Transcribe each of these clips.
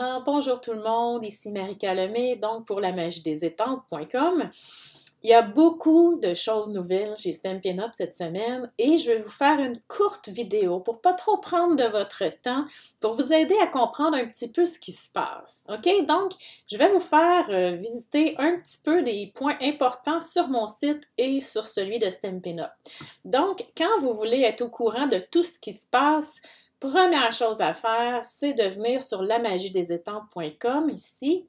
Alors, bonjour tout le monde, ici Marie Calomé, donc pour la magie des étangs.com. Il y a beaucoup de choses nouvelles chez Stampin' Up cette semaine et je vais vous faire une courte vidéo pour pas trop prendre de votre temps, pour vous aider à comprendre un petit peu ce qui se passe. OK? Donc, je vais vous faire euh, visiter un petit peu des points importants sur mon site et sur celui de Stampin' Up. Donc, quand vous voulez être au courant de tout ce qui se passe, première chose à faire, c'est de venir sur lamagiedesétampes.com ici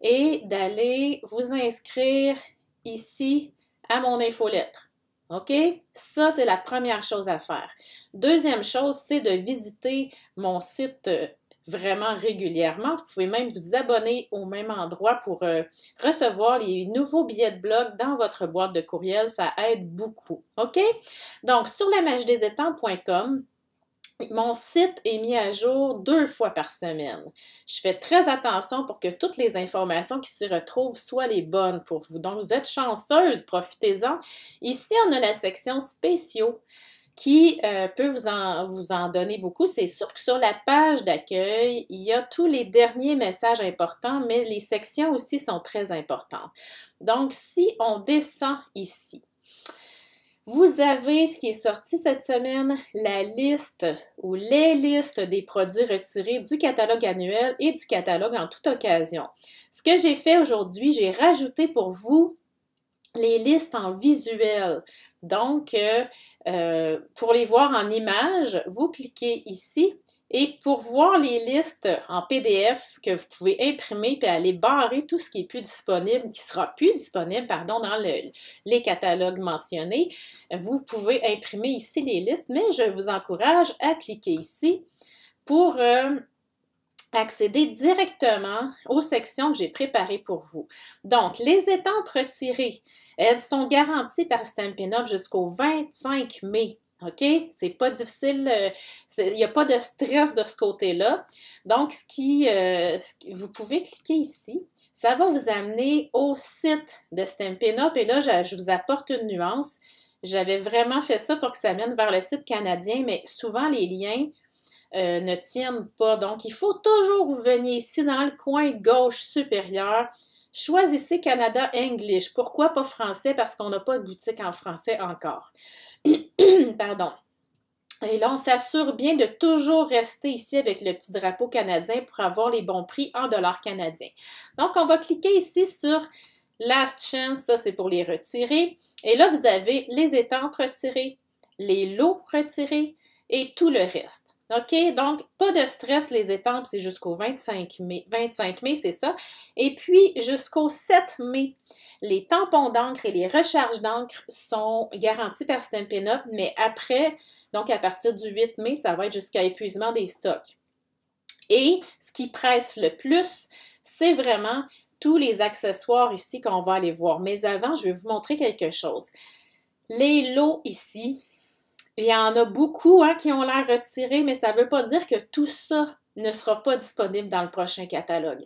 et d'aller vous inscrire ici à mon infolettre. OK? Ça, c'est la première chose à faire. Deuxième chose, c'est de visiter mon site euh, vraiment régulièrement. Vous pouvez même vous abonner au même endroit pour euh, recevoir les nouveaux billets de blog dans votre boîte de courriel. Ça aide beaucoup. OK? Donc, sur la mon site est mis à jour deux fois par semaine. Je fais très attention pour que toutes les informations qui s'y retrouvent soient les bonnes pour vous. Donc, vous êtes chanceuse, profitez-en. Ici, on a la section spéciaux qui euh, peut vous en, vous en donner beaucoup. C'est sûr que sur la page d'accueil, il y a tous les derniers messages importants, mais les sections aussi sont très importantes. Donc, si on descend ici, vous avez ce qui est sorti cette semaine, la liste ou les listes des produits retirés du catalogue annuel et du catalogue en toute occasion. Ce que j'ai fait aujourd'hui, j'ai rajouté pour vous les listes en visuel. Donc, euh, pour les voir en images, vous cliquez ici. Et pour voir les listes en PDF que vous pouvez imprimer puis aller barrer tout ce qui est plus disponible, qui sera plus disponible, pardon, dans le, les catalogues mentionnés, vous pouvez imprimer ici les listes, mais je vous encourage à cliquer ici pour euh, accéder directement aux sections que j'ai préparées pour vous. Donc, les étampes retirées, elles sont garanties par Stampin' Up jusqu'au 25 mai. OK? C'est pas difficile, euh, il y n'y a pas de stress de ce côté-là. Donc, euh, ce qui, vous pouvez cliquer ici, ça va vous amener au site de Stampin' Up. Et là, je, je vous apporte une nuance. J'avais vraiment fait ça pour que ça mène vers le site canadien, mais souvent les liens euh, ne tiennent pas. Donc, il faut toujours vous venir ici dans le coin gauche supérieur. Choisissez Canada English. Pourquoi pas français? Parce qu'on n'a pas de boutique en français encore. Pardon. Et là, on s'assure bien de toujours rester ici avec le petit drapeau canadien pour avoir les bons prix en dollars canadiens. Donc, on va cliquer ici sur Last Chance, ça c'est pour les retirer. Et là, vous avez les étampes retirées, les lots retirés et tout le reste. OK? Donc, pas de stress, les étampes, c'est jusqu'au 25 mai. 25 mai, c'est ça. Et puis, jusqu'au 7 mai, les tampons d'encre et les recharges d'encre sont garantis par Stampin' Up, mais après, donc à partir du 8 mai, ça va être jusqu'à épuisement des stocks. Et ce qui presse le plus, c'est vraiment tous les accessoires ici qu'on va aller voir. Mais avant, je vais vous montrer quelque chose. Les lots ici, il y en a beaucoup hein, qui ont l'air retirés, mais ça ne veut pas dire que tout ça ne sera pas disponible dans le prochain catalogue.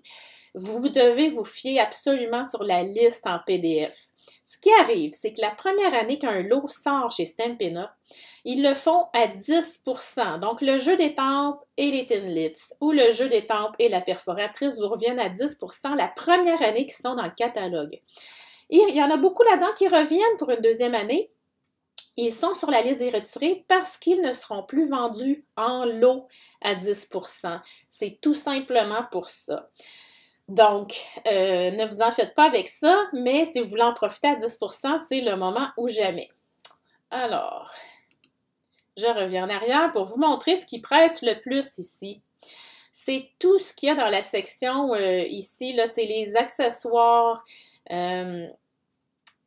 Vous devez vous fier absolument sur la liste en PDF. Ce qui arrive, c'est que la première année qu'un lot sort chez Stampin' ils le font à 10 Donc, le jeu des tempes et les tinlits ou le jeu des tempes et la perforatrice vous reviennent à 10 la première année qu'ils sont dans le catalogue. Et il y en a beaucoup là-dedans qui reviennent pour une deuxième année, ils sont sur la liste des retirés parce qu'ils ne seront plus vendus en lot à 10 C'est tout simplement pour ça. Donc, euh, ne vous en faites pas avec ça, mais si vous voulez en profiter à 10 c'est le moment ou jamais. Alors, je reviens en arrière pour vous montrer ce qui presse le plus ici. C'est tout ce qu'il y a dans la section euh, ici. Là, c'est les accessoires. Euh,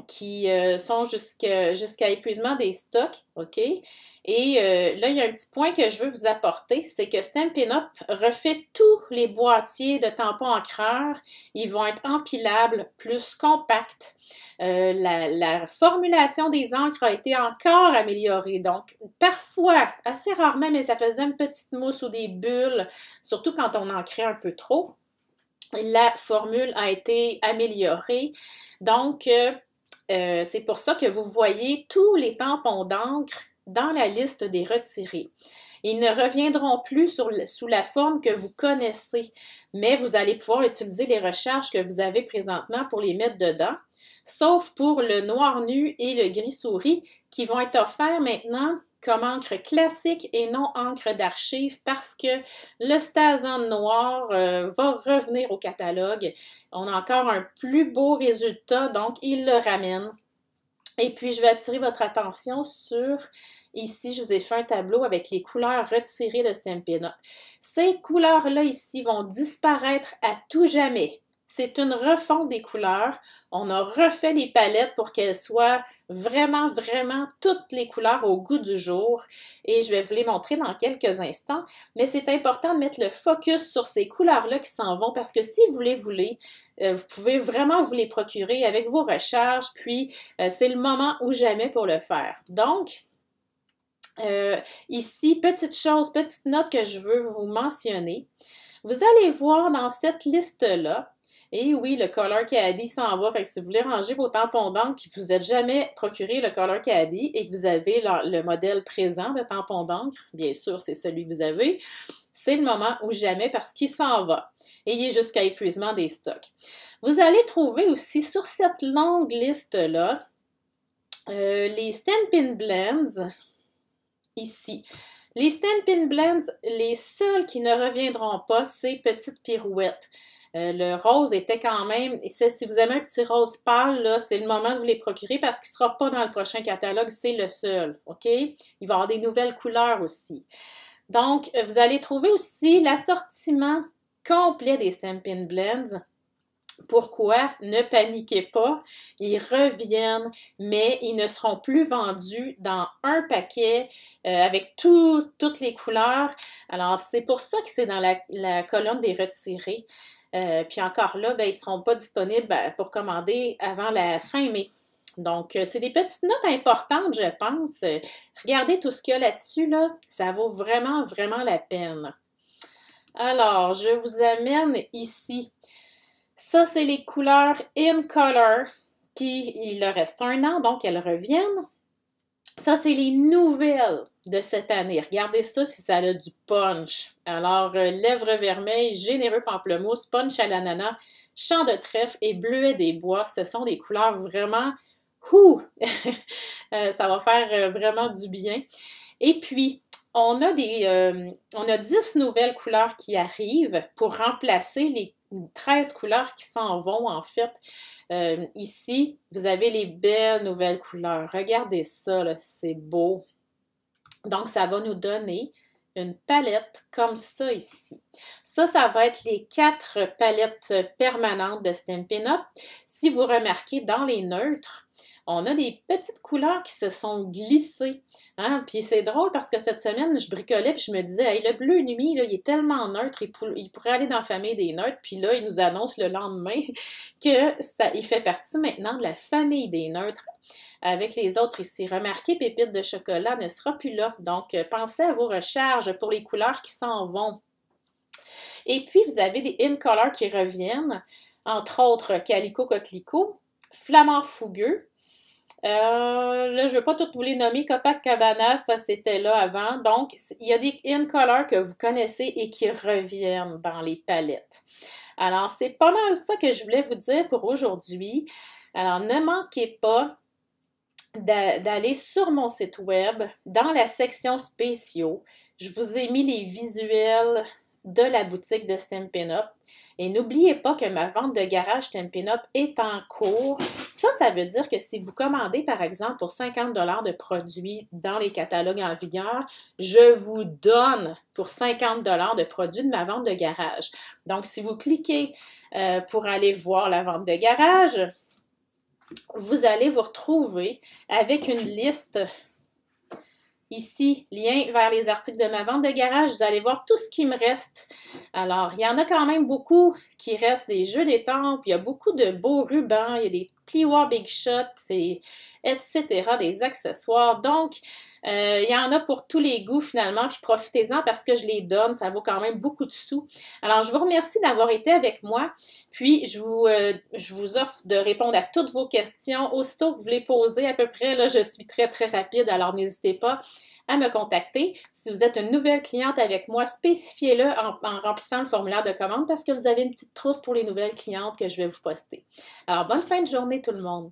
qui euh, sont jusqu'à épuisement des stocks, OK? Et euh, là, il y a un petit point que je veux vous apporter, c'est que Stampin' Up refait tous les boîtiers de tampons encreurs. Ils vont être empilables, plus compacts. Euh, la, la, formulation des encres a été encore améliorée. Donc, parfois, assez rarement, mais ça faisait une petite mousse ou des bulles, surtout quand on en un peu trop. La formule a été améliorée. Donc, euh, c'est pour ça que vous voyez tous les tampons d'encre dans la liste des retirés. Ils ne reviendront plus sous la forme que vous connaissez, mais vous allez pouvoir utiliser les recherches que vous avez présentement pour les mettre dedans, sauf pour le noir nu et le gris souris qui vont être offerts maintenant comme encre classique et non encre d'archive parce que le stazon noir euh, va revenir au catalogue. On a encore un plus beau résultat, donc il le ramène. Et puis, je vais attirer votre attention sur, ici, je vous ai fait un tableau avec les couleurs retirées de Stampin' Up. Ces couleurs-là, ici, vont disparaître à tout jamais. C'est une refonte des couleurs. On a refait les palettes pour qu'elles soient vraiment, vraiment toutes les couleurs au goût du jour. Et je vais vous les montrer dans quelques instants. Mais c'est important de mettre le focus sur ces couleurs-là qui s'en vont parce que si vous les voulez, euh, vous pouvez vraiment vous les procurer avec vos recherches. Puis, euh, c'est le moment ou jamais pour le faire. Donc, euh, ici, petite chose, petite note que je veux vous mentionner. Vous allez voir dans cette liste-là, et oui, le Color Caddy s'en va. Fait que si vous voulez ranger vos tampons d'encre que vous n'êtes jamais procuré le Color Caddy et que vous avez le, modèle présent de tampon d'encre, bien sûr, c'est celui que vous avez, c'est le moment ou jamais parce qu'il s'en va. Ayez jusqu'à épuisement des stocks. Vous allez trouver aussi sur cette longue liste-là euh, les Stampin' Blends ici. Les Stampin' Blends, les seuls qui ne reviendront pas, c'est Petite Pirouette. Euh, le rose était quand même, si vous aimez un petit rose pâle, c'est le moment de vous les procurer parce qu'il ne sera pas dans le prochain catalogue, c'est le seul, OK? Il va y avoir des nouvelles couleurs aussi. Donc, euh, vous allez trouver aussi l'assortiment complet des Stampin' Blends. Pourquoi? Ne paniquez pas, ils reviennent, mais ils ne seront plus vendus dans un paquet euh, avec toutes les couleurs. Alors, c'est pour ça que c'est dans la colonne des retirés. Euh, puis encore là, ben, ils ne seront pas disponibles euh, pour commander avant la fin mai. Donc, euh, c'est des petites notes importantes, je pense. Regardez tout ce qu'il y a là-dessus, là. Ça vaut vraiment, vraiment la peine. Alors, je vous amène ici. Ça, c'est les couleurs in color qui, il leur reste un an, donc elles reviennent. Ça, c'est les nouvelles de cette année. Regardez ça si ça a du punch. Alors, euh, lèvres vermeilles, généreux pamplemousse, punch à l'ananas, champ de trèfle et bleuet des bois. Ce sont des couleurs vraiment... Ouh! Euh, ça va faire euh, vraiment du bien. Et puis, on a, des, on a 10 nouvelles couleurs qui arrivent pour remplacer les 13 couleurs qui s'en vont en fait. Euh, ici, vous avez les belles nouvelles couleurs. Regardez ça, c'est beau. Donc, ça va nous donner une palette comme ça ici. Ça, ça va être les quatre palettes permanentes de Stampin' Up. Si vous remarquez, dans les neutres, on a des petites couleurs qui se sont glissées. Hein. Puis c'est drôle parce que cette semaine, je bricolais et je me disais, le bleu nuit, là, il est tellement neutre, il, pourrait aller dans la famille des neutres. Puis là, il nous annonce le lendemain que ça, il fait partie maintenant de la famille des neutres avec les autres ici. Remarquez, Pépite de chocolat ne sera plus là. Donc, euh, pensez à vos recharges pour les couleurs qui s'en vont. Et puis, vous avez des in-color qui reviennent, entre autres Calico Coquelicot, flamant Fougueux, euh, là, je ne vais pas tout vous les nommer. Copacabana, ça c'était là avant. Donc, il y a des in-color que vous connaissez et qui reviennent dans les palettes. Alors, c'est pas mal ça que je voulais vous dire pour aujourd'hui. Alors, ne manquez pas d'aller sur mon site web dans la section spéciaux. Je vous ai mis les visuels de la boutique de Stampin' Up. Et n'oubliez pas que ma vente de garage Stampin' Up est en cours. Ça, ça veut dire que si vous commandez, par exemple, pour 50 de produits dans les catalogues en vigueur, je vous donne pour 50 de produits de ma vente de garage. Donc, si vous cliquez euh, pour aller voir la vente de garage, vous allez vous retrouver avec une liste Ici, lien vers les articles de ma vente de garage, vous allez voir tout ce qui me reste. Alors, il y en a quand même beaucoup qui restent des jeux d'étampes, il y a beaucoup de beaux rubans, il y a des plioirs Big Shot, et etc., des accessoires. Donc, euh, il y en a pour tous les goûts finalement, puis profitez-en parce que je les donne, ça vaut quand même beaucoup de sous. Alors, je vous remercie d'avoir été avec moi, puis je vous, euh, je vous offre de répondre à toutes vos questions. Aussitôt que vous les posez à peu près, là, je suis très, très rapide, alors n'hésitez pas à me contacter. Si vous êtes une nouvelle cliente avec moi, spécifiez-le en, remplissant le formulaire de commande parce que vous avez une petite trousse pour les nouvelles clientes que je vais vous poster. Alors, bonne fin de journée tout le monde!